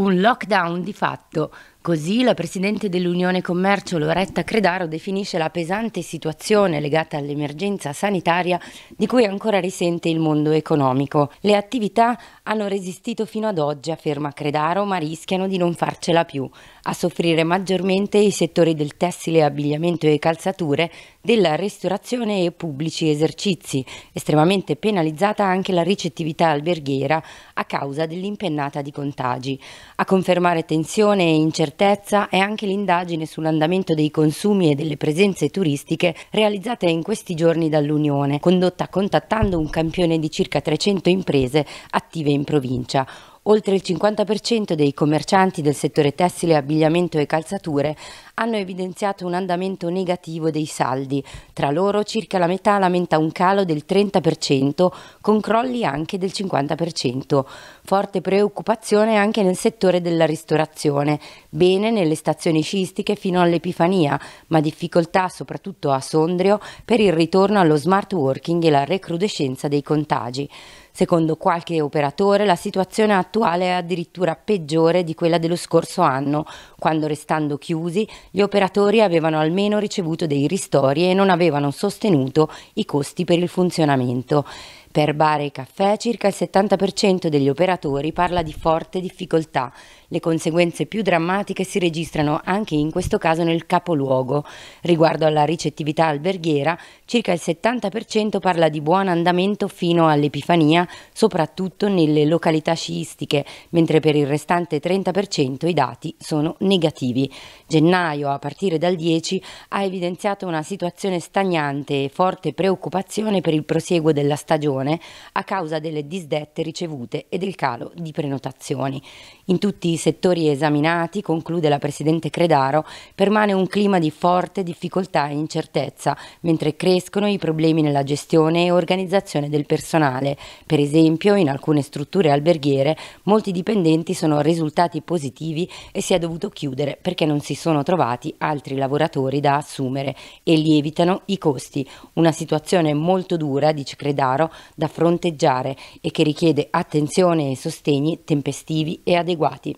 un lockdown di fatto Così la Presidente dell'Unione Commercio Loretta Credaro definisce la pesante situazione legata all'emergenza sanitaria di cui ancora risente il mondo economico. Le attività hanno resistito fino ad oggi, afferma Credaro, ma rischiano di non farcela più. A soffrire maggiormente i settori del tessile, abbigliamento e calzature, della ristorazione e pubblici esercizi, estremamente penalizzata anche la ricettività alberghiera a causa dell'impennata di contagi. A confermare tensione e incertezza incertezza è anche l'indagine sull'andamento dei consumi e delle presenze turistiche realizzate in questi giorni dall'Unione, condotta contattando un campione di circa 300 imprese attive in provincia oltre il 50% dei commercianti del settore tessile, abbigliamento e calzature hanno evidenziato un andamento negativo dei saldi. Tra loro circa la metà lamenta un calo del 30%, con crolli anche del 50%. Forte preoccupazione anche nel settore della ristorazione. Bene nelle stazioni sciistiche fino all'Epifania, ma difficoltà soprattutto a Sondrio per il ritorno allo smart working e la recrudescenza dei contagi. Secondo qualche operatore la situazione attuale è addirittura peggiore di quella dello scorso anno, quando restando chiusi gli operatori avevano almeno ricevuto dei ristori e non avevano sostenuto i costi per il funzionamento. Per bar e caffè circa il 70% degli operatori parla di forte difficoltà. Le conseguenze più drammatiche si registrano anche in questo caso nel capoluogo. Riguardo alla ricettività alberghiera, circa il 70% parla di buon andamento fino all'Epifania, soprattutto nelle località sciistiche, mentre per il restante 30% i dati sono negativi. Gennaio, a partire dal 10, ha evidenziato una situazione stagnante e forte preoccupazione per il prosieguo della stagione persone a causa delle disdette ricevute e del calo di prenotazioni. In tutti i settori esaminati, conclude la Presidente Credaro, permane un clima di forte difficoltà e incertezza, mentre crescono i problemi nella gestione e organizzazione del personale. Per esempio, in alcune strutture alberghiere molti dipendenti sono risultati positivi e si è dovuto chiudere perché non si sono trovati altri lavoratori da assumere e lievitano i costi. Una situazione molto dura, dice Credaro, da fronteggiare e che richiede attenzione e sostegni tempestivi e adeguati.